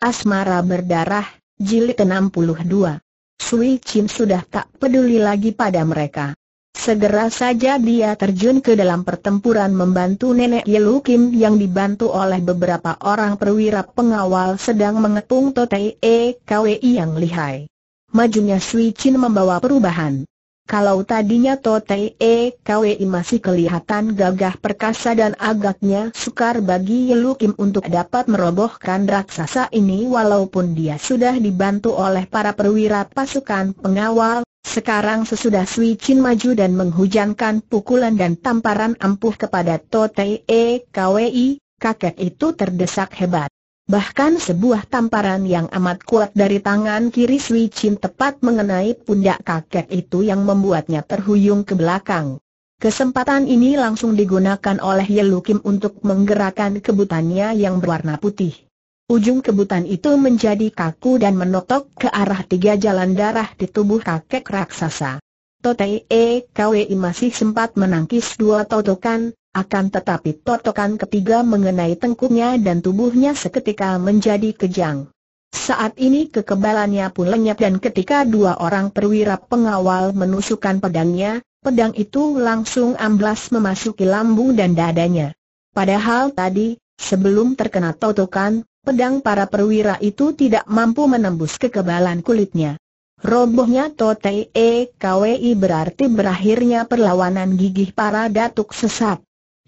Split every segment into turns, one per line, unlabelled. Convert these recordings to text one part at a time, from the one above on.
Asmara Berdarah, Jilid 62. Sui Chim sudah tak peduli lagi pada mereka. Segera saja dia terjun ke dalam pertempuran membantu nenek Yelu Kim yang dibantu oleh beberapa orang perwira pengawal sedang mengepung Totei E. Kwi yang lihai. Majunya Sui Chin membawa perubahan. Kalau tadinya Totei E masih kelihatan gagah perkasa dan agaknya sukar bagi Yelu untuk dapat merobohkan raksasa ini walaupun dia sudah dibantu oleh para perwira pasukan pengawal, sekarang sesudah Sui Chin maju dan menghujankan pukulan dan tamparan ampuh kepada Totei E kakek itu terdesak hebat. Bahkan sebuah tamparan yang amat kuat dari tangan kiri Sui Chin tepat mengenai pundak kakek itu yang membuatnya terhuyung ke belakang. Kesempatan ini langsung digunakan oleh Yelukim untuk menggerakkan kebutannya yang berwarna putih. Ujung kebutan itu menjadi kaku dan menotok ke arah tiga jalan darah di tubuh kakek raksasa. Totei e Kwi masih sempat menangkis dua totokan, akan tetapi totokan ketiga mengenai tengkuknya dan tubuhnya seketika menjadi kejang. Saat ini kekebalannya pun lenyap dan ketika dua orang perwira pengawal menusukkan pedangnya, pedang itu langsung amblas memasuki lambung dan dadanya. Padahal tadi, sebelum terkena totokan, pedang para perwira itu tidak mampu menembus kekebalan kulitnya. Robohnya Totei KWI berarti berakhirnya perlawanan gigih para datuk sesat.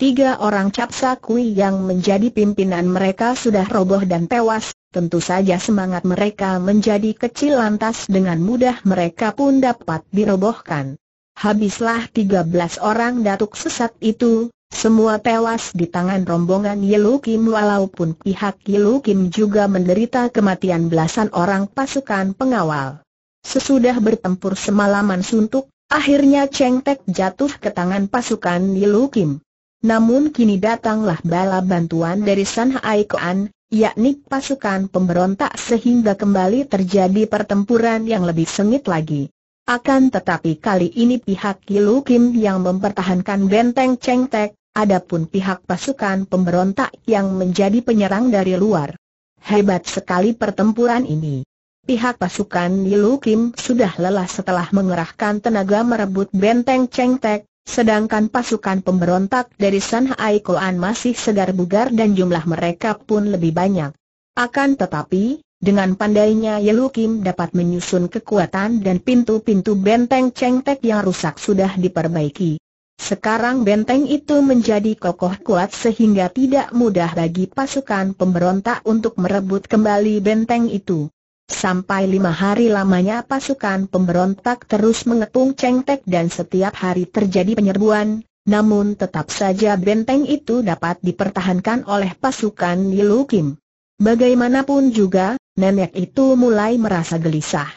Tiga orang capsa kui yang menjadi pimpinan mereka sudah roboh dan tewas, tentu saja semangat mereka menjadi kecil lantas dengan mudah mereka pun dapat dirobohkan. Habislah tiga belas orang datuk sesat itu, semua tewas di tangan rombongan Yelu Kim walaupun pihak Yelu Kim juga menderita kematian belasan orang pasukan pengawal. Sesudah bertempur semalaman suntuk, akhirnya Cheng Tek jatuh ke tangan pasukan Yelu Kim. Namun kini datanglah bala bantuan dari San Haikoan, yakni pasukan pemberontak sehingga kembali terjadi pertempuran yang lebih sengit lagi. Akan tetapi kali ini pihak Kilu Kim yang mempertahankan benteng Cheng Tek, adapun pihak pasukan pemberontak yang menjadi penyerang dari luar. Hebat sekali pertempuran ini. Pihak pasukan Kilu Kim sudah lelah setelah mengerahkan tenaga merebut benteng Cheng Tek, Sedangkan pasukan pemberontak dari Hai Koan masih segar bugar dan jumlah mereka pun lebih banyak. Akan tetapi, dengan pandainya Yelu Kim dapat menyusun kekuatan dan pintu-pintu benteng Cheng yang rusak sudah diperbaiki. Sekarang benteng itu menjadi kokoh kuat sehingga tidak mudah bagi pasukan pemberontak untuk merebut kembali benteng itu. Sampai lima hari lamanya pasukan pemberontak terus mengepung Cengtek dan setiap hari terjadi penyerbuan, namun tetap saja benteng itu dapat dipertahankan oleh pasukan Yilu Kim. Bagaimanapun juga, nenek itu mulai merasa gelisah.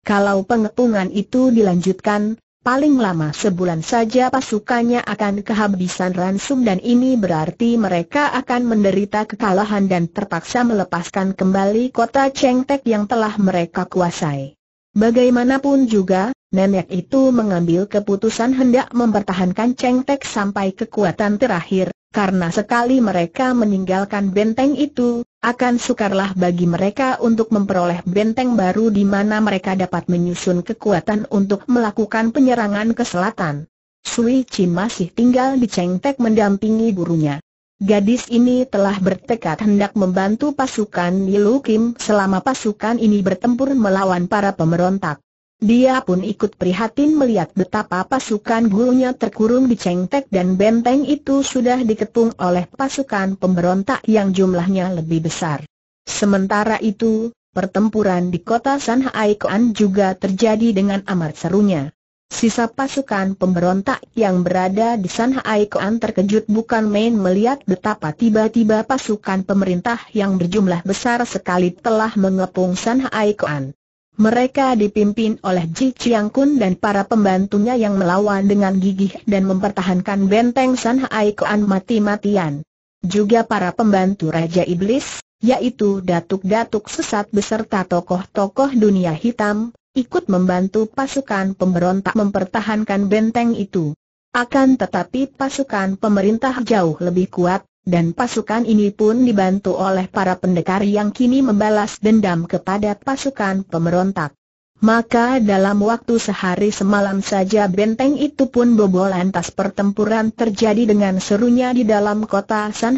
Kalau pengepungan itu dilanjutkan, Paling lama sebulan saja pasukannya akan kehabisan ransum dan ini berarti mereka akan menderita kekalahan dan terpaksa melepaskan kembali kota Chengtek yang telah mereka kuasai. Bagaimanapun juga, nenek itu mengambil keputusan hendak mempertahankan Chengtek sampai kekuatan terakhir, karena sekali mereka meninggalkan benteng itu, akan sukarlah bagi mereka untuk memperoleh benteng baru di mana mereka dapat menyusun kekuatan untuk melakukan penyerangan ke selatan. Sui Chi masih tinggal di Cheng mendampingi gurunya. Gadis ini telah bertekad hendak membantu pasukan Nilu Kim selama pasukan ini bertempur melawan para pemberontak. Dia pun ikut prihatin melihat betapa pasukan gurunya terkurung di cengtek dan benteng itu sudah dikepung oleh pasukan pemberontak yang jumlahnya lebih besar. Sementara itu, pertempuran di kota Sanhaikoan juga terjadi dengan amat serunya. Sisa pasukan pemberontak yang berada di Sanhaikoan terkejut bukan main melihat betapa tiba-tiba pasukan pemerintah yang berjumlah besar sekali telah mengepung Sanhaikoan. Mereka dipimpin oleh Ji Chiang Kun dan para pembantunya yang melawan dengan gigih dan mempertahankan benteng San Hai Kuan mati-matian. Juga para pembantu Raja Iblis, yaitu datuk-datuk sesat beserta tokoh-tokoh dunia hitam, ikut membantu pasukan pemberontak mempertahankan benteng itu. Akan tetapi pasukan pemerintah jauh lebih kuat, dan pasukan ini pun dibantu oleh para pendekar yang kini membalas dendam kepada pasukan pemberontak. Maka dalam waktu sehari semalam saja benteng itu pun bobol lantas pertempuran terjadi dengan serunya di dalam kota Chia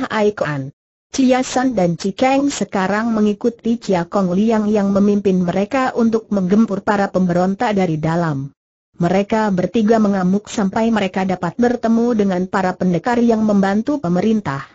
Ciasan dan Cikeng sekarang mengikuti Cia Kong Liang yang memimpin mereka untuk menggempur para pemberontak dari dalam. Mereka bertiga mengamuk sampai mereka dapat bertemu dengan para pendekar yang membantu pemerintah.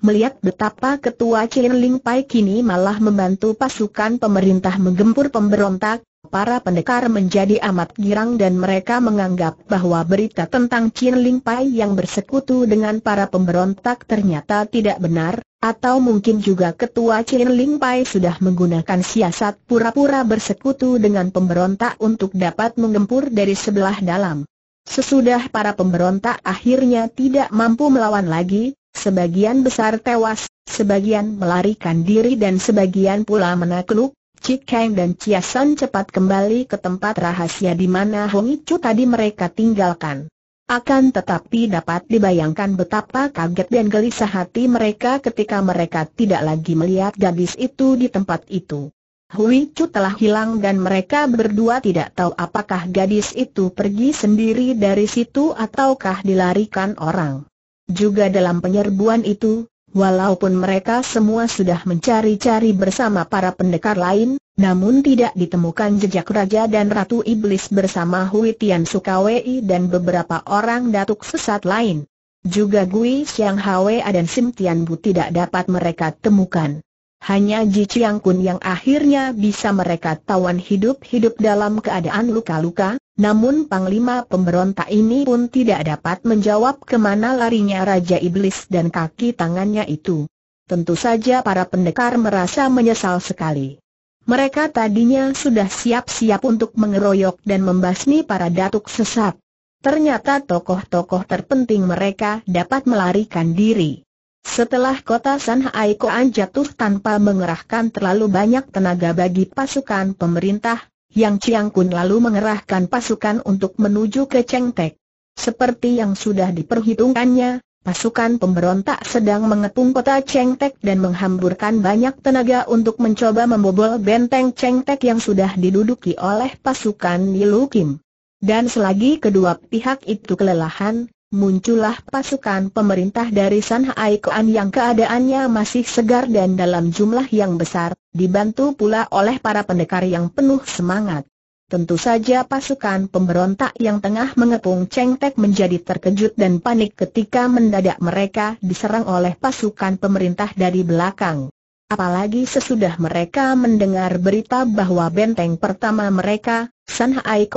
Melihat betapa ketua Chin Ling Pai kini malah membantu pasukan pemerintah menggempur pemberontak, Para pendekar menjadi amat girang dan mereka menganggap bahwa berita tentang Chin Ling Pai yang bersekutu dengan para pemberontak ternyata tidak benar, atau mungkin juga ketua Chin Ling Pai sudah menggunakan siasat pura-pura bersekutu dengan pemberontak untuk dapat menggempur dari sebelah dalam. Sesudah para pemberontak akhirnya tidak mampu melawan lagi, sebagian besar tewas, sebagian melarikan diri dan sebagian pula menakluk, Cik Kang dan Chia San cepat kembali ke tempat rahasia di mana Hong Chu tadi mereka tinggalkan. Akan tetapi dapat dibayangkan betapa kaget dan gelisah hati mereka ketika mereka tidak lagi melihat gadis itu di tempat itu. Hui Chu telah hilang dan mereka berdua tidak tahu apakah gadis itu pergi sendiri dari situ ataukah dilarikan orang. Juga dalam penyerbuan itu, Walaupun mereka semua sudah mencari-cari bersama para pendekar lain, namun tidak ditemukan jejak Raja dan Ratu Iblis bersama Hui Tian Sukawei dan beberapa orang datuk sesat lain. Juga Gui Xiang Hwa dan Sim Tian Bu tidak dapat mereka temukan. Hanya Ji Chiang Kun yang akhirnya bisa mereka tawan hidup-hidup dalam keadaan luka-luka, namun Panglima pemberontak ini pun tidak dapat menjawab kemana larinya Raja Iblis dan kaki tangannya itu. Tentu saja para pendekar merasa menyesal sekali. Mereka tadinya sudah siap-siap untuk mengeroyok dan membasmi para datuk sesat. Ternyata tokoh-tokoh terpenting mereka dapat melarikan diri. Setelah kota Sanhaikoan jatuh tanpa mengerahkan terlalu banyak tenaga bagi pasukan pemerintah, yang Chiang Kun lalu mengerahkan pasukan untuk menuju ke Cheng Tek. Seperti yang sudah diperhitungkannya, pasukan pemberontak sedang mengepung kota Cheng Tek dan menghamburkan banyak tenaga untuk mencoba membobol benteng Cheng Tek yang sudah diduduki oleh pasukan Nilu Kim. Dan selagi kedua pihak itu kelelahan, muncullah pasukan pemerintah dari San Koan yang keadaannya masih segar dan dalam jumlah yang besar, dibantu pula oleh para pendekar yang penuh semangat. Tentu saja pasukan pemberontak yang tengah mengepung Cheng menjadi terkejut dan panik ketika mendadak mereka diserang oleh pasukan pemerintah dari belakang. Apalagi sesudah mereka mendengar berita bahwa benteng pertama mereka, San Hai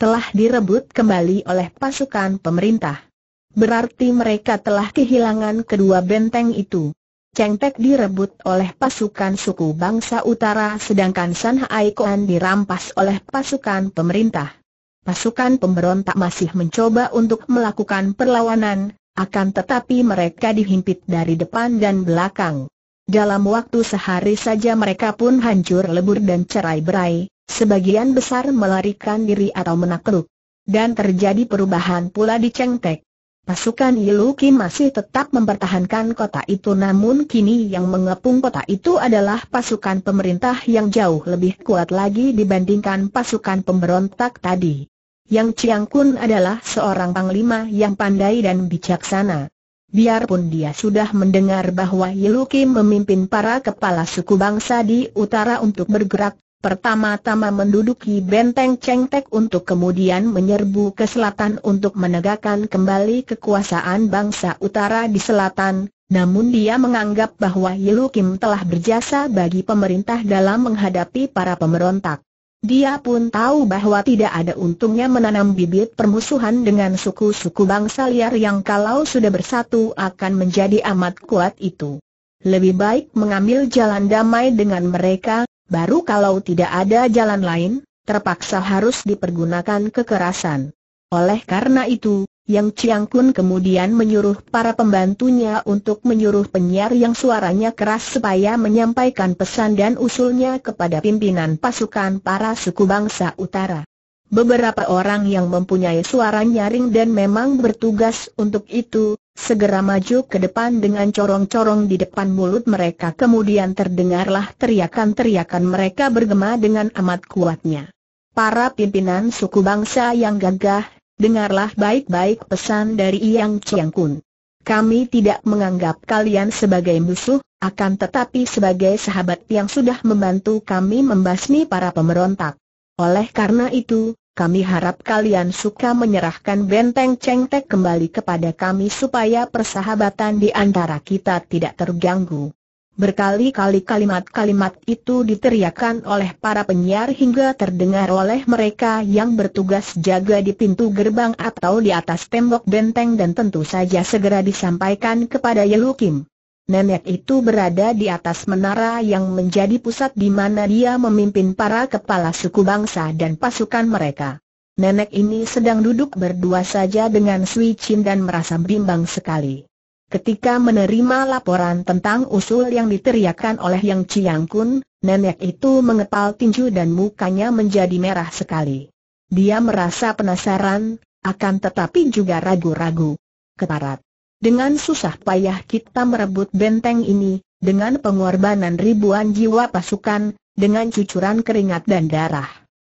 telah direbut kembali oleh pasukan pemerintah. Berarti mereka telah kehilangan kedua benteng itu. Cengtek direbut oleh pasukan suku bangsa utara sedangkan San Hai Kuan dirampas oleh pasukan pemerintah. Pasukan pemberontak masih mencoba untuk melakukan perlawanan, akan tetapi mereka dihimpit dari depan dan belakang. Dalam waktu sehari saja mereka pun hancur lebur dan cerai berai, sebagian besar melarikan diri atau menakluk. Dan terjadi perubahan pula di Cengtek. Pasukan Iluki masih tetap mempertahankan kota itu namun kini yang mengepung kota itu adalah pasukan pemerintah yang jauh lebih kuat lagi dibandingkan pasukan pemberontak tadi. Yang Chiang Kun adalah seorang panglima yang pandai dan bijaksana. Biarpun dia sudah mendengar bahwa Iluki memimpin para kepala suku bangsa di utara untuk bergerak, pertama-tama menduduki benteng Cengtek untuk kemudian menyerbu ke selatan untuk menegakkan kembali kekuasaan bangsa utara di selatan, namun dia menganggap bahwa Yilu Kim telah berjasa bagi pemerintah dalam menghadapi para pemberontak. Dia pun tahu bahwa tidak ada untungnya menanam bibit permusuhan dengan suku-suku bangsa liar yang kalau sudah bersatu akan menjadi amat kuat itu. Lebih baik mengambil jalan damai dengan mereka, Baru kalau tidak ada jalan lain, terpaksa harus dipergunakan kekerasan. Oleh karena itu, Yang Chiang Kun kemudian menyuruh para pembantunya untuk menyuruh penyiar yang suaranya keras supaya menyampaikan pesan dan usulnya kepada pimpinan pasukan para suku bangsa utara. Beberapa orang yang mempunyai suara nyaring dan memang bertugas untuk itu, segera maju ke depan dengan corong-corong di depan mulut mereka kemudian terdengarlah teriakan-teriakan mereka bergema dengan amat kuatnya. Para pimpinan suku bangsa yang gagah, dengarlah baik-baik pesan dari Yang Chiang Kun. Kami tidak menganggap kalian sebagai musuh, akan tetapi sebagai sahabat yang sudah membantu kami membasmi para pemberontak. Oleh karena itu, kami harap kalian suka menyerahkan benteng cengtek kembali kepada kami supaya persahabatan di antara kita tidak terganggu. Berkali-kali kalimat-kalimat itu diteriakkan oleh para penyiar hingga terdengar oleh mereka yang bertugas jaga di pintu gerbang atau di atas tembok benteng dan tentu saja segera disampaikan kepada Yelukim nenek itu berada di atas menara yang menjadi pusat di mana dia memimpin para kepala suku bangsa dan pasukan mereka. Nenek ini sedang duduk berdua saja dengan Sui Chin dan merasa bimbang sekali. Ketika menerima laporan tentang usul yang diteriakkan oleh Yang Chiang Kun, nenek itu mengepal tinju dan mukanya menjadi merah sekali. Dia merasa penasaran, akan tetapi juga ragu-ragu. Keparat. Dengan susah payah kita merebut benteng ini, dengan pengorbanan ribuan jiwa pasukan, dengan cucuran keringat dan darah.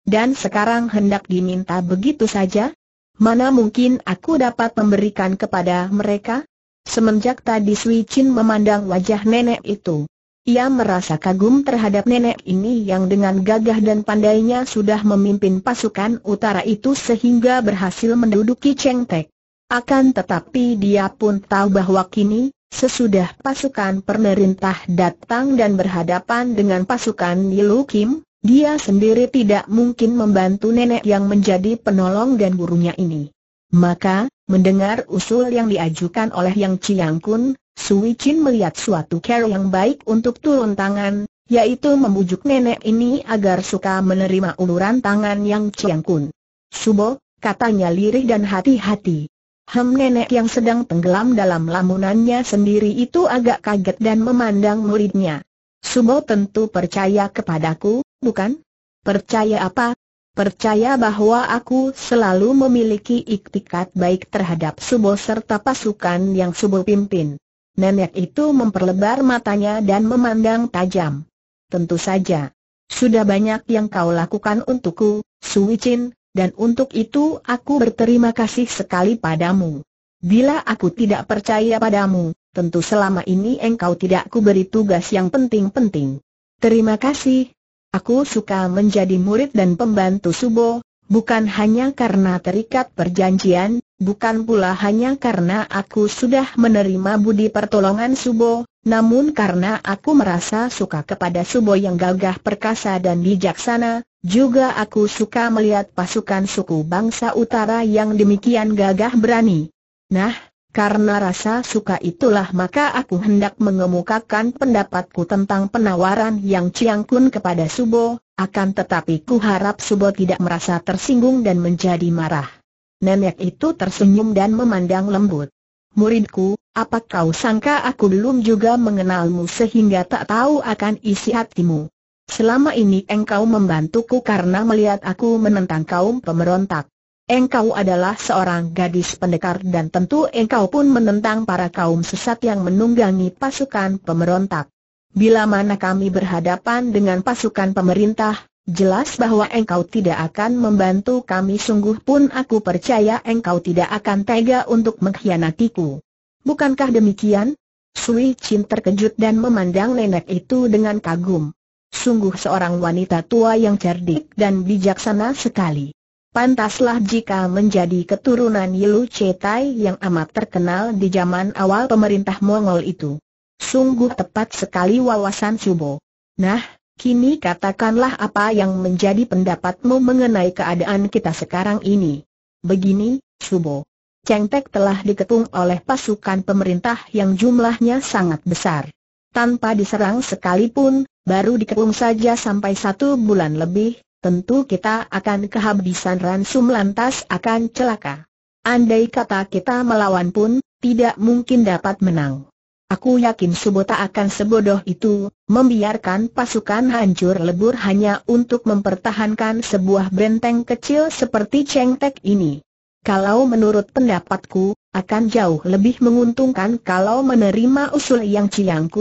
Dan sekarang hendak diminta begitu saja? Mana mungkin aku dapat memberikan kepada mereka? Semenjak tadi Sui Chin memandang wajah nenek itu. Ia merasa kagum terhadap nenek ini yang dengan gagah dan pandainya sudah memimpin pasukan utara itu sehingga berhasil menduduki Cheng Tek. Akan tetapi dia pun tahu bahwa kini, sesudah pasukan pemerintah datang dan berhadapan dengan pasukan Yilu Kim, dia sendiri tidak mungkin membantu nenek yang menjadi penolong dan gurunya ini. Maka, mendengar usul yang diajukan oleh Yang Chiang Kun, Sui Chin melihat suatu cara yang baik untuk turun tangan, yaitu membujuk nenek ini agar suka menerima uluran tangan Yang Chiang Kun. Subo, katanya lirih dan hati-hati. Hem nenek yang sedang tenggelam dalam lamunannya sendiri itu agak kaget dan memandang muridnya. Subo tentu percaya kepadaku, bukan? Percaya apa? Percaya bahwa aku selalu memiliki iktikat baik terhadap Subo serta pasukan yang Subo pimpin. Nenek itu memperlebar matanya dan memandang tajam. Tentu saja. Sudah banyak yang kau lakukan untukku, Suwicin, dan untuk itu aku berterima kasih sekali padamu. Bila aku tidak percaya padamu, tentu selama ini engkau tidak kuberi tugas yang penting-penting. Terima kasih. Aku suka menjadi murid dan pembantu Subo, bukan hanya karena terikat perjanjian, bukan pula hanya karena aku sudah menerima budi pertolongan Subo, namun karena aku merasa suka kepada Subo yang gagah perkasa dan bijaksana, juga aku suka melihat pasukan suku bangsa utara yang demikian gagah berani. Nah, karena rasa suka itulah maka aku hendak mengemukakan pendapatku tentang penawaran yang Chiang kepada Subo, akan tetapi ku harap Subo tidak merasa tersinggung dan menjadi marah. Nenek itu tersenyum dan memandang lembut. Muridku, apa kau sangka aku belum juga mengenalmu sehingga tak tahu akan isi hatimu? Selama ini engkau membantuku karena melihat aku menentang kaum pemberontak. Engkau adalah seorang gadis pendekar dan tentu engkau pun menentang para kaum sesat yang menunggangi pasukan pemberontak. Bila mana kami berhadapan dengan pasukan pemerintah, Jelas bahwa engkau tidak akan membantu kami sungguh pun aku percaya engkau tidak akan tega untuk mengkhianatiku. Bukankah demikian? Sui Chin terkejut dan memandang nenek itu dengan kagum. Sungguh seorang wanita tua yang cerdik dan bijaksana sekali. Pantaslah jika menjadi keturunan Yilu Cetai yang amat terkenal di zaman awal pemerintah Mongol itu. Sungguh tepat sekali wawasan Subo. Nah, kini katakanlah apa yang menjadi pendapatmu mengenai keadaan kita sekarang ini. Begini, Subo. Cengtek telah dikepung oleh pasukan pemerintah yang jumlahnya sangat besar. Tanpa diserang sekalipun, baru dikepung saja sampai satu bulan lebih, tentu kita akan kehabisan ransum lantas akan celaka. Andai kata kita melawan pun, tidak mungkin dapat menang. Aku yakin Subota akan sebodoh itu, membiarkan pasukan hancur lebur hanya untuk mempertahankan sebuah benteng kecil seperti Cengtek ini. Kalau menurut pendapatku, akan jauh lebih menguntungkan kalau menerima usul yang Ciang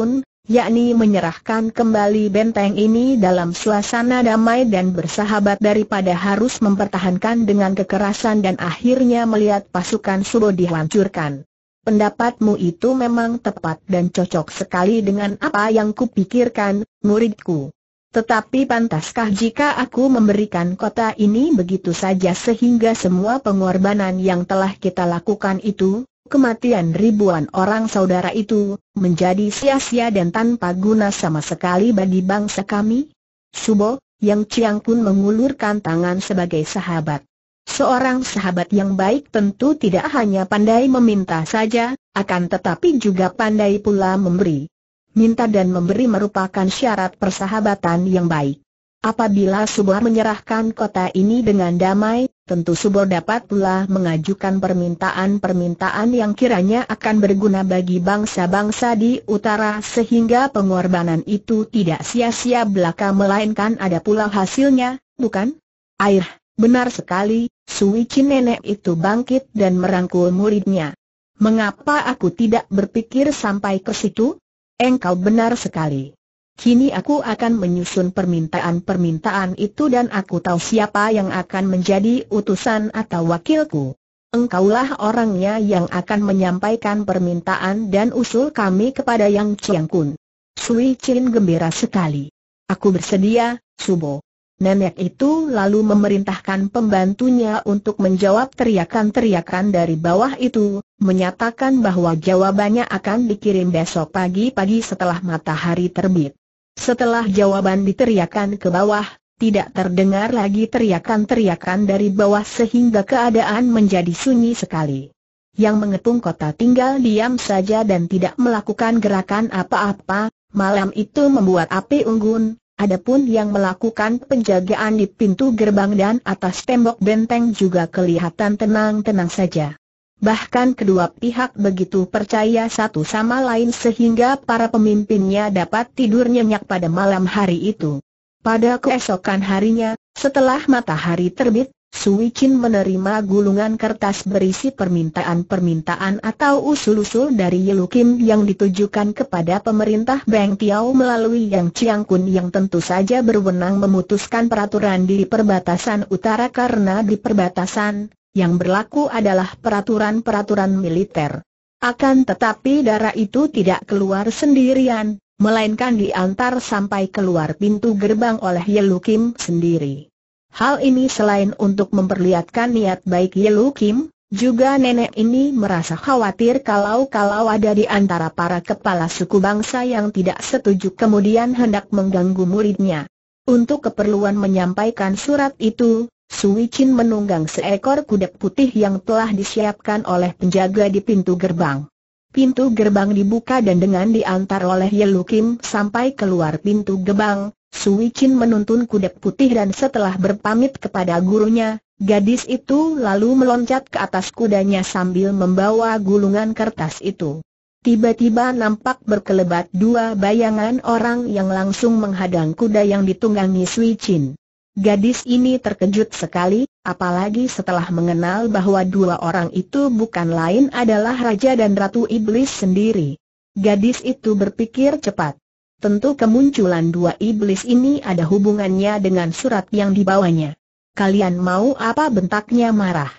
yakni menyerahkan kembali benteng ini dalam suasana damai dan bersahabat daripada harus mempertahankan dengan kekerasan dan akhirnya melihat pasukan Subo dihancurkan pendapatmu itu memang tepat dan cocok sekali dengan apa yang kupikirkan, muridku. Tetapi pantaskah jika aku memberikan kota ini begitu saja sehingga semua pengorbanan yang telah kita lakukan itu, kematian ribuan orang saudara itu, menjadi sia-sia dan tanpa guna sama sekali bagi bangsa kami? Subo, yang Chiang pun mengulurkan tangan sebagai sahabat. Seorang sahabat yang baik tentu tidak hanya pandai meminta saja, akan tetapi juga pandai pula memberi. Minta dan memberi merupakan syarat persahabatan yang baik. Apabila Subur menyerahkan kota ini dengan damai, tentu Subur dapat pula mengajukan permintaan-permintaan yang kiranya akan berguna bagi bangsa-bangsa di utara sehingga pengorbanan itu tidak sia-sia belaka melainkan ada pula hasilnya, bukan? Air Benar sekali, Suici nenek itu bangkit dan merangkul muridnya. Mengapa aku tidak berpikir sampai ke situ? Engkau benar sekali. Kini aku akan menyusun permintaan-permintaan itu dan aku tahu siapa yang akan menjadi utusan atau wakilku. Engkaulah orangnya yang akan menyampaikan permintaan dan usul kami kepada Yang Chiang Kun. Sui Chin gembira sekali. Aku bersedia, Subo. Nenek itu lalu memerintahkan pembantunya untuk menjawab teriakan-teriakan dari bawah itu, menyatakan bahwa jawabannya akan dikirim besok pagi-pagi setelah matahari terbit. Setelah jawaban diteriakan ke bawah, tidak terdengar lagi teriakan-teriakan dari bawah sehingga keadaan menjadi sunyi sekali. Yang mengepung kota tinggal diam saja dan tidak melakukan gerakan apa-apa, malam itu membuat api unggun, adapun yang melakukan penjagaan di pintu gerbang dan atas tembok benteng juga kelihatan tenang-tenang saja. Bahkan kedua pihak begitu percaya satu sama lain sehingga para pemimpinnya dapat tidur nyenyak pada malam hari itu. Pada keesokan harinya, setelah matahari terbit, Suikin menerima gulungan kertas berisi permintaan-permintaan atau usul-usul dari Yelu Kim yang ditujukan kepada pemerintah Beng Tiao melalui Yang Chiang Kun yang tentu saja berwenang memutuskan peraturan di perbatasan utara karena di perbatasan, yang berlaku adalah peraturan-peraturan militer. Akan tetapi darah itu tidak keluar sendirian, melainkan diantar sampai keluar pintu gerbang oleh Yelu Kim sendiri. Hal ini selain untuk memperlihatkan niat baik Yelu Kim, juga nenek ini merasa khawatir kalau-kalau ada di antara para kepala suku bangsa yang tidak setuju kemudian hendak mengganggu muridnya. Untuk keperluan menyampaikan surat itu, Sui Chin menunggang seekor kuda putih yang telah disiapkan oleh penjaga di pintu gerbang. Pintu gerbang dibuka dan dengan diantar oleh Yelu Kim sampai keluar pintu gerbang, Sui Chin menuntun kuda putih dan setelah berpamit kepada gurunya, gadis itu lalu meloncat ke atas kudanya sambil membawa gulungan kertas itu. Tiba-tiba nampak berkelebat dua bayangan orang yang langsung menghadang kuda yang ditunggangi Sui Chin. Gadis ini terkejut sekali, apalagi setelah mengenal bahwa dua orang itu bukan lain adalah Raja dan Ratu Iblis sendiri. Gadis itu berpikir cepat. Tentu kemunculan dua iblis ini ada hubungannya dengan surat yang dibawanya. Kalian mau apa bentaknya marah?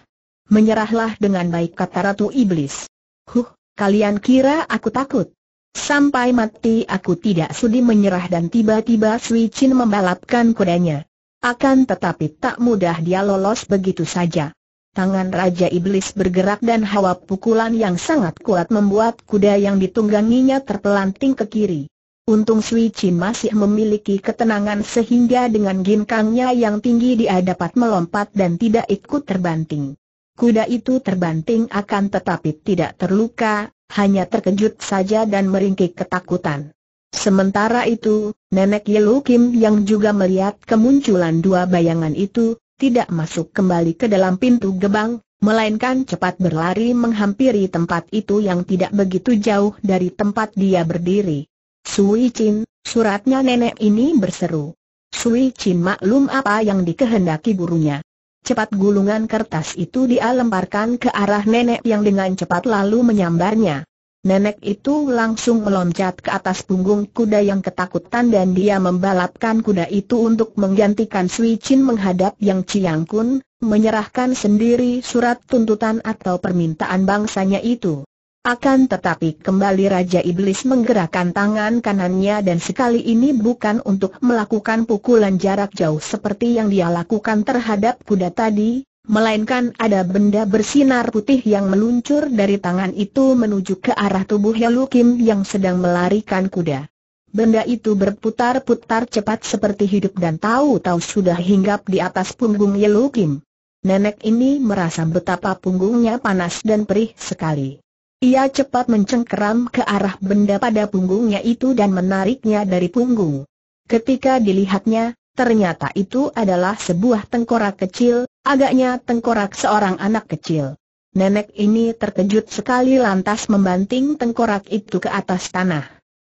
Menyerahlah dengan baik kata Ratu Iblis. Huh, kalian kira aku takut? Sampai mati aku tidak sudi menyerah dan tiba-tiba Sui Chin membalapkan kudanya. Akan tetapi tak mudah dia lolos begitu saja. Tangan Raja Iblis bergerak dan hawa pukulan yang sangat kuat membuat kuda yang ditungganginya terpelanting ke kiri. Untung Sui Chin masih memiliki ketenangan sehingga dengan ginkangnya yang tinggi dia dapat melompat dan tidak ikut terbanting. Kuda itu terbanting akan tetapi tidak terluka, hanya terkejut saja dan meringkik ketakutan. Sementara itu, nenek Yellow Kim yang juga melihat kemunculan dua bayangan itu, tidak masuk kembali ke dalam pintu gebang, melainkan cepat berlari menghampiri tempat itu yang tidak begitu jauh dari tempat dia berdiri. Sui Chin, suratnya nenek ini berseru. Sui Chin maklum apa yang dikehendaki burunya. Cepat gulungan kertas itu dia lemparkan ke arah nenek yang dengan cepat lalu menyambarnya. Nenek itu langsung meloncat ke atas punggung kuda yang ketakutan dan dia membalapkan kuda itu untuk menggantikan Sui Chin menghadap Yang Chiang Kun, menyerahkan sendiri surat tuntutan atau permintaan bangsanya itu. Akan tetapi kembali Raja Iblis menggerakkan tangan kanannya dan sekali ini bukan untuk melakukan pukulan jarak jauh seperti yang dia lakukan terhadap kuda tadi, melainkan ada benda bersinar putih yang meluncur dari tangan itu menuju ke arah tubuh Kim yang sedang melarikan kuda. Benda itu berputar-putar cepat seperti hidup dan tahu-tahu sudah hinggap di atas punggung Yelukim. Nenek ini merasa betapa punggungnya panas dan perih sekali. Ia cepat mencengkeram ke arah benda pada punggungnya itu dan menariknya dari punggung. Ketika dilihatnya, ternyata itu adalah sebuah tengkorak kecil, agaknya tengkorak seorang anak kecil. Nenek ini terkejut sekali lantas membanting tengkorak itu ke atas tanah.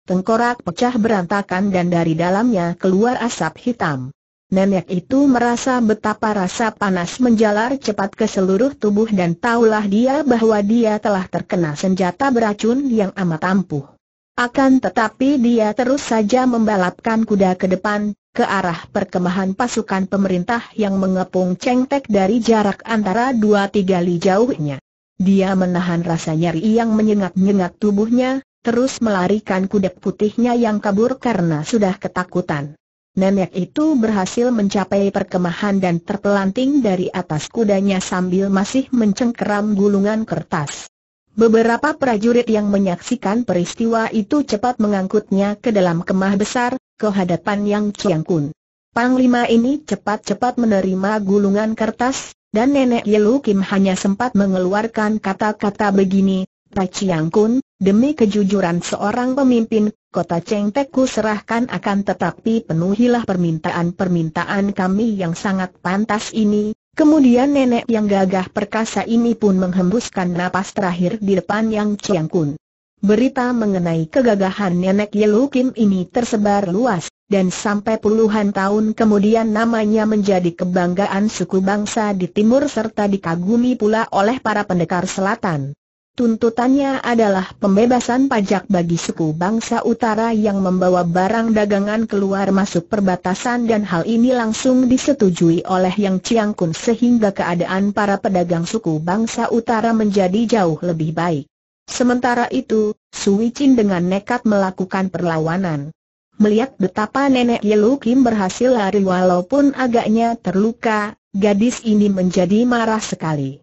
Tengkorak pecah berantakan dan dari dalamnya keluar asap hitam. Nenek itu merasa betapa rasa panas menjalar cepat ke seluruh tubuh dan tahulah dia bahwa dia telah terkena senjata beracun yang amat ampuh. Akan tetapi dia terus saja membalapkan kuda ke depan, ke arah perkemahan pasukan pemerintah yang mengepung cengtek dari jarak antara dua tiga li jauhnya. Dia menahan rasa nyeri yang menyengat-nyengat tubuhnya, terus melarikan kuda putihnya yang kabur karena sudah ketakutan. Nenek itu berhasil mencapai perkemahan dan terpelanting dari atas kudanya sambil masih mencengkeram gulungan kertas. Beberapa prajurit yang menyaksikan peristiwa itu cepat mengangkutnya ke dalam kemah besar, ke hadapan Yang Chiang Panglima ini cepat-cepat menerima gulungan kertas, dan nenek Yelu Kim hanya sempat mengeluarkan kata-kata begini, Pak Chiang demi kejujuran seorang pemimpin, kota Cengteku serahkan akan tetapi penuhilah permintaan-permintaan kami yang sangat pantas ini. Kemudian nenek yang gagah perkasa ini pun menghembuskan napas terakhir di depan Yang Chiang Berita mengenai kegagahan nenek Yelu Kim ini tersebar luas, dan sampai puluhan tahun kemudian namanya menjadi kebanggaan suku bangsa di timur serta dikagumi pula oleh para pendekar selatan. Tuntutannya adalah pembebasan pajak bagi suku bangsa utara yang membawa barang dagangan keluar masuk perbatasan dan hal ini langsung disetujui oleh Yang Chiang Kun sehingga keadaan para pedagang suku bangsa utara menjadi jauh lebih baik. Sementara itu, Sui Chin dengan nekat melakukan perlawanan. Melihat betapa nenek Yelukim Kim berhasil lari walaupun agaknya terluka, gadis ini menjadi marah sekali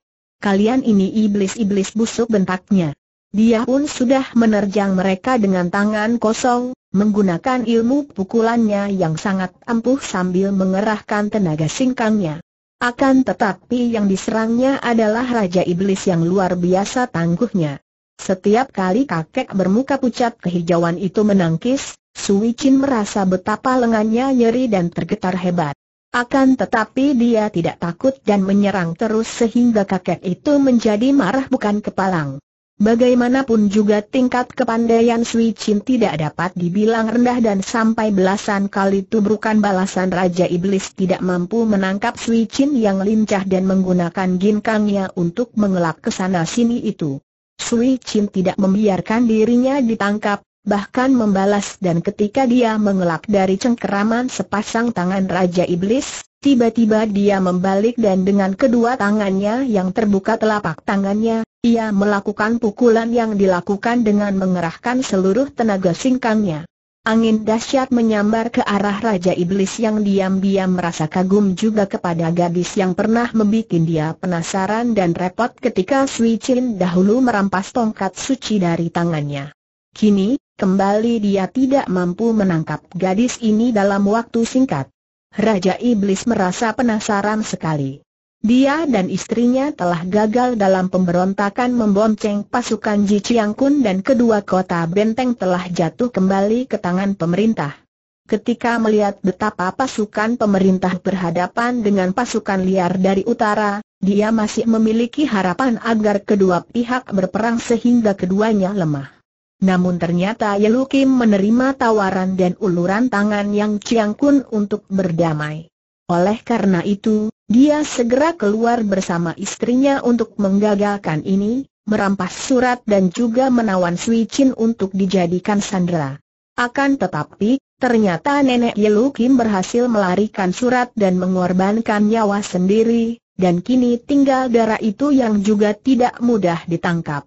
kalian ini iblis-iblis busuk bentaknya. Dia pun sudah menerjang mereka dengan tangan kosong, menggunakan ilmu pukulannya yang sangat ampuh sambil mengerahkan tenaga singkangnya. Akan tetapi yang diserangnya adalah Raja Iblis yang luar biasa tangguhnya. Setiap kali kakek bermuka pucat kehijauan itu menangkis, Suwicin merasa betapa lengannya nyeri dan tergetar hebat. Akan tetapi dia tidak takut dan menyerang terus sehingga kakek itu menjadi marah bukan kepalang. Bagaimanapun juga tingkat kepandaian Sui Chin tidak dapat dibilang rendah dan sampai belasan kali tubrukan balasan Raja Iblis tidak mampu menangkap Sui Chin yang lincah dan menggunakan ginkangnya untuk mengelak ke sana sini itu. Sui Chin tidak membiarkan dirinya ditangkap, bahkan membalas dan ketika dia mengelak dari cengkeraman sepasang tangan Raja Iblis, tiba-tiba dia membalik dan dengan kedua tangannya yang terbuka telapak tangannya, ia melakukan pukulan yang dilakukan dengan mengerahkan seluruh tenaga singkangnya. Angin dahsyat menyambar ke arah Raja Iblis yang diam-diam merasa kagum juga kepada gadis yang pernah membuat dia penasaran dan repot ketika Sui Chin dahulu merampas tongkat suci dari tangannya. Kini, Kembali dia tidak mampu menangkap gadis ini dalam waktu singkat. Raja Iblis merasa penasaran sekali. Dia dan istrinya telah gagal dalam pemberontakan membonceng pasukan Ji Chiang dan kedua kota benteng telah jatuh kembali ke tangan pemerintah. Ketika melihat betapa pasukan pemerintah berhadapan dengan pasukan liar dari utara, dia masih memiliki harapan agar kedua pihak berperang sehingga keduanya lemah. Namun ternyata Yelu Kim menerima tawaran dan uluran tangan Yang Chiang Kun untuk berdamai. Oleh karena itu, dia segera keluar bersama istrinya untuk menggagalkan ini, merampas surat dan juga menawan Sui Chin untuk dijadikan sandera. Akan tetapi, ternyata nenek Yelu Kim berhasil melarikan surat dan mengorbankan nyawa sendiri, dan kini tinggal darah itu yang juga tidak mudah ditangkap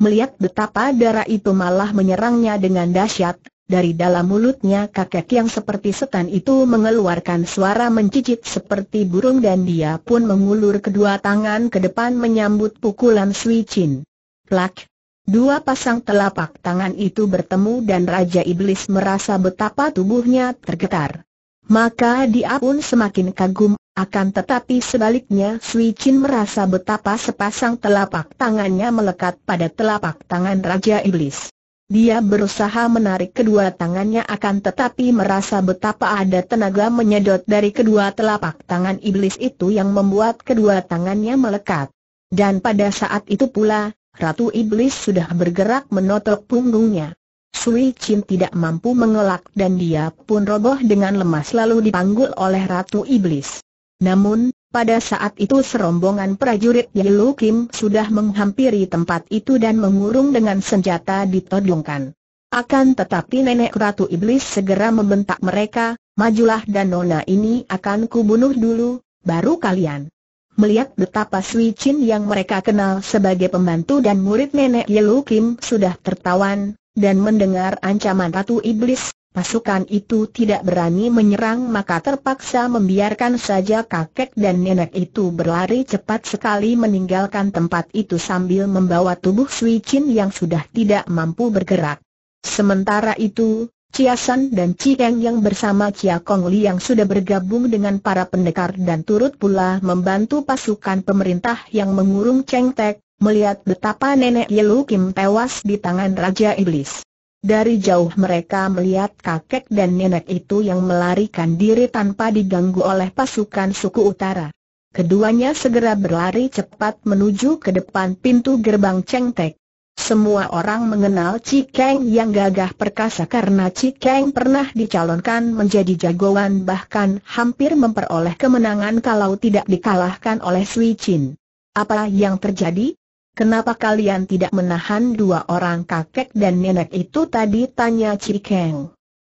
melihat betapa darah itu malah menyerangnya dengan dahsyat, dari dalam mulutnya kakek yang seperti setan itu mengeluarkan suara mencicit seperti burung dan dia pun mengulur kedua tangan ke depan menyambut pukulan Sui Chin. Plak! Dua pasang telapak tangan itu bertemu dan Raja Iblis merasa betapa tubuhnya tergetar. Maka dia pun semakin kagum, akan tetapi sebaliknya Sui Chin merasa betapa sepasang telapak tangannya melekat pada telapak tangan Raja Iblis. Dia berusaha menarik kedua tangannya akan tetapi merasa betapa ada tenaga menyedot dari kedua telapak tangan iblis itu yang membuat kedua tangannya melekat. Dan pada saat itu pula, Ratu Iblis sudah bergerak menotok punggungnya. Sui Chin tidak mampu mengelak dan dia pun roboh dengan lemas lalu dipanggul oleh Ratu Iblis. Namun, pada saat itu serombongan prajurit Yelu Kim sudah menghampiri tempat itu dan mengurung dengan senjata ditodongkan. Akan tetapi nenek ratu iblis segera membentak mereka, majulah dan nona ini akan kubunuh dulu, baru kalian. Melihat betapa Sui Chin yang mereka kenal sebagai pembantu dan murid nenek Yelu Kim sudah tertawan, dan mendengar ancaman ratu iblis, pasukan itu tidak berani menyerang maka terpaksa membiarkan saja kakek dan nenek itu berlari cepat sekali meninggalkan tempat itu sambil membawa tubuh Sui Chin yang sudah tidak mampu bergerak. Sementara itu, Chia San dan Chiang yang bersama Chia Kong Li yang sudah bergabung dengan para pendekar dan turut pula membantu pasukan pemerintah yang mengurung Cheng Tek, melihat betapa nenek Yelu Kim tewas di tangan Raja Iblis. Dari jauh mereka melihat kakek dan nenek itu yang melarikan diri tanpa diganggu oleh pasukan suku utara. Keduanya segera berlari cepat menuju ke depan pintu gerbang Cengtek. Semua orang mengenal Cikeng yang gagah perkasa karena Cikeng pernah dicalonkan menjadi jagoan bahkan hampir memperoleh kemenangan kalau tidak dikalahkan oleh Sui Chin. Apa yang terjadi? Kenapa kalian tidak menahan dua orang kakek dan nenek itu tadi tanya Cikeng.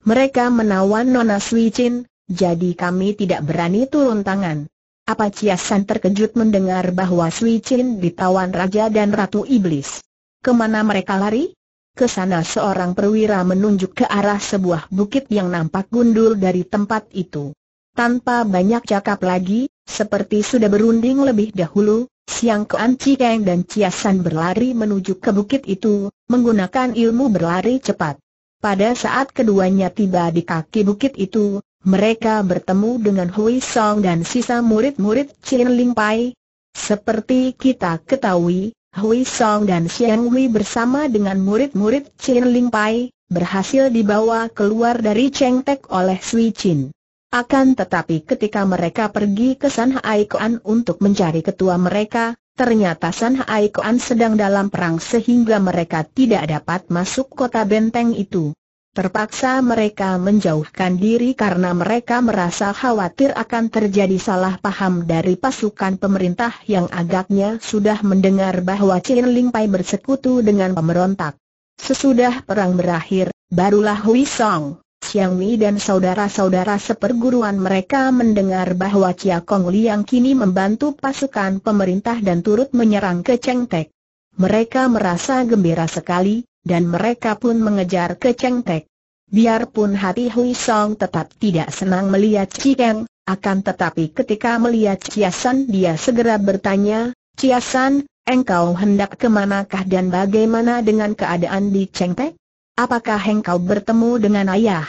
Mereka menawan Nona Sui Chin, jadi kami tidak berani turun tangan. Apa Ciasan terkejut mendengar bahwa Sui Chin ditawan Raja dan Ratu Iblis. Kemana mereka lari? Ke sana seorang perwira menunjuk ke arah sebuah bukit yang nampak gundul dari tempat itu. Tanpa banyak cakap lagi, seperti sudah berunding lebih dahulu, Siang Kuan Cikeng dan San berlari menuju ke bukit itu, menggunakan ilmu berlari cepat. Pada saat keduanya tiba di kaki bukit itu, mereka bertemu dengan Hui Song dan sisa murid-murid Chin Ling Pai. Seperti kita ketahui, Hui Song dan Xiang Wei bersama dengan murid-murid Chin Ling Pai, berhasil dibawa keluar dari Cheng Tek oleh Sui Chin. Akan tetapi ketika mereka pergi ke San Haikoan untuk mencari ketua mereka, ternyata San Haikoan sedang dalam perang sehingga mereka tidak dapat masuk kota benteng itu. Terpaksa mereka menjauhkan diri karena mereka merasa khawatir akan terjadi salah paham dari pasukan pemerintah yang agaknya sudah mendengar bahwa Chin Ling Pai bersekutu dengan pemberontak. Sesudah perang berakhir, barulah Hui Song Mi dan saudara-saudara seperguruan mereka mendengar bahwa Chia Kong Liang kini membantu pasukan pemerintah dan turut menyerang ke Cheng Tek. Mereka merasa gembira sekali, dan mereka pun mengejar ke Cheng Tek. Biarpun hati Hui Song tetap tidak senang melihat Cikeng, akan tetapi ketika melihat San dia segera bertanya, San, engkau hendak kemanakah dan bagaimana dengan keadaan di Chengtek? Apakah engkau bertemu dengan ayah?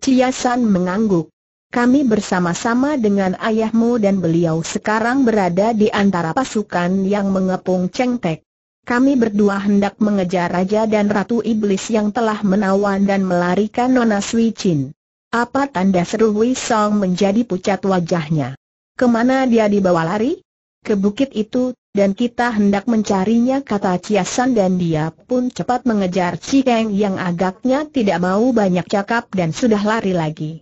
Ciasan mengangguk. Kami bersama-sama dengan ayahmu dan beliau sekarang berada di antara pasukan yang mengepung Cengtek. Kami berdua hendak mengejar Raja dan Ratu Iblis yang telah menawan dan melarikan Nona Sui Apa tanda seru Wei Song menjadi pucat wajahnya? Kemana dia dibawa lari? ke bukit itu, dan kita hendak mencarinya kata Ciasan dan dia pun cepat mengejar Cikeng yang agaknya tidak mau banyak cakap dan sudah lari lagi.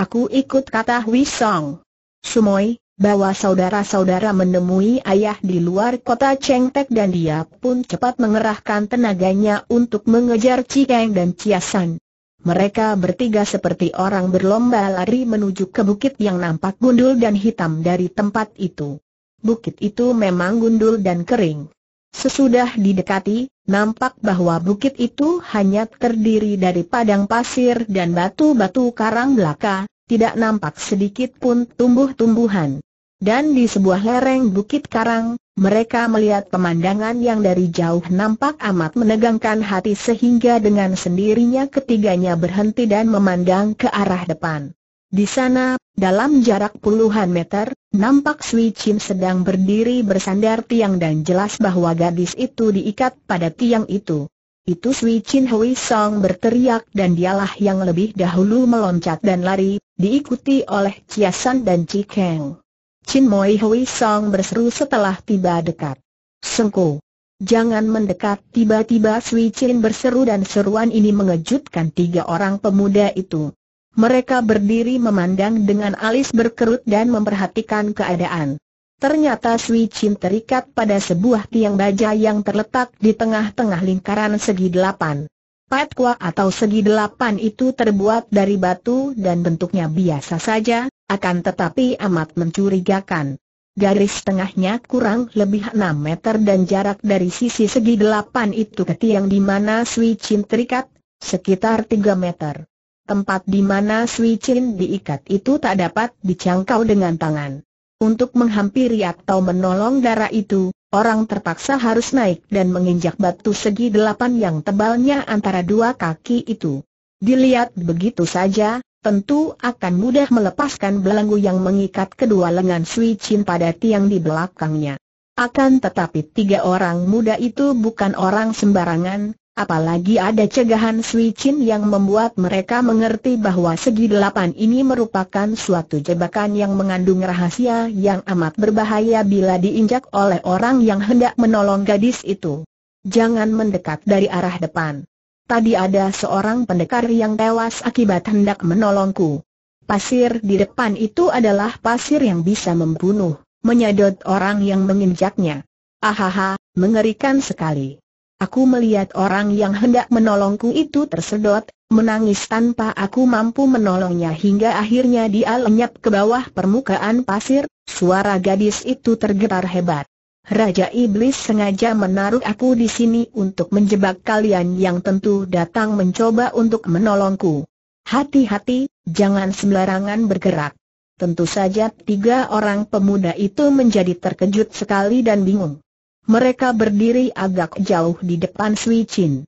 Aku ikut kata Hui Song. Sumoy, bawa saudara-saudara menemui ayah di luar kota Chengtek dan dia pun cepat mengerahkan tenaganya untuk mengejar Cikeng dan Ciasan. Mereka bertiga seperti orang berlomba lari menuju ke bukit yang nampak gundul dan hitam dari tempat itu bukit itu memang gundul dan kering. Sesudah didekati, nampak bahwa bukit itu hanya terdiri dari padang pasir dan batu-batu karang belaka, tidak nampak sedikit pun tumbuh-tumbuhan. Dan di sebuah lereng bukit karang, mereka melihat pemandangan yang dari jauh nampak amat menegangkan hati sehingga dengan sendirinya ketiganya berhenti dan memandang ke arah depan. Di sana, dalam jarak puluhan meter, nampak Sui Chin sedang berdiri bersandar tiang dan jelas bahwa gadis itu diikat pada tiang itu. Itu Sui Chin Hui Song berteriak dan dialah yang lebih dahulu meloncat dan lari, diikuti oleh Chia San dan Chi Kang. Chin Moi Hui Song berseru setelah tiba dekat. Sengku, Jangan mendekat tiba-tiba Sui Chin berseru dan seruan ini mengejutkan tiga orang pemuda itu. Mereka berdiri memandang dengan alis berkerut dan memperhatikan keadaan. Ternyata Sui Chin terikat pada sebuah tiang baja yang terletak di tengah-tengah lingkaran segi delapan. Patwa atau segi delapan itu terbuat dari batu dan bentuknya biasa saja, akan tetapi amat mencurigakan. Garis tengahnya kurang lebih enam meter dan jarak dari sisi segi delapan itu ke tiang di mana Sui Chin terikat, sekitar tiga meter tempat di mana Sui Chin diikat itu tak dapat dicangkau dengan tangan. Untuk menghampiri atau menolong darah itu, orang terpaksa harus naik dan menginjak batu segi delapan yang tebalnya antara dua kaki itu. Dilihat begitu saja, tentu akan mudah melepaskan belenggu yang mengikat kedua lengan Sui Chin pada tiang di belakangnya. Akan tetapi tiga orang muda itu bukan orang sembarangan, Apalagi ada cegahan Sui Chin yang membuat mereka mengerti bahwa segi delapan ini merupakan suatu jebakan yang mengandung rahasia yang amat berbahaya bila diinjak oleh orang yang hendak menolong gadis itu. Jangan mendekat dari arah depan. Tadi ada seorang pendekar yang tewas akibat hendak menolongku. Pasir di depan itu adalah pasir yang bisa membunuh, menyedot orang yang menginjaknya. Ahaha, mengerikan sekali. Aku melihat orang yang hendak menolongku itu tersedot, menangis tanpa aku mampu menolongnya hingga akhirnya dia lenyap ke bawah permukaan pasir, suara gadis itu tergetar hebat. Raja Iblis sengaja menaruh aku di sini untuk menjebak kalian yang tentu datang mencoba untuk menolongku. Hati-hati, jangan sembarangan bergerak. Tentu saja tiga orang pemuda itu menjadi terkejut sekali dan bingung. Mereka berdiri agak jauh di depan Sui Chin.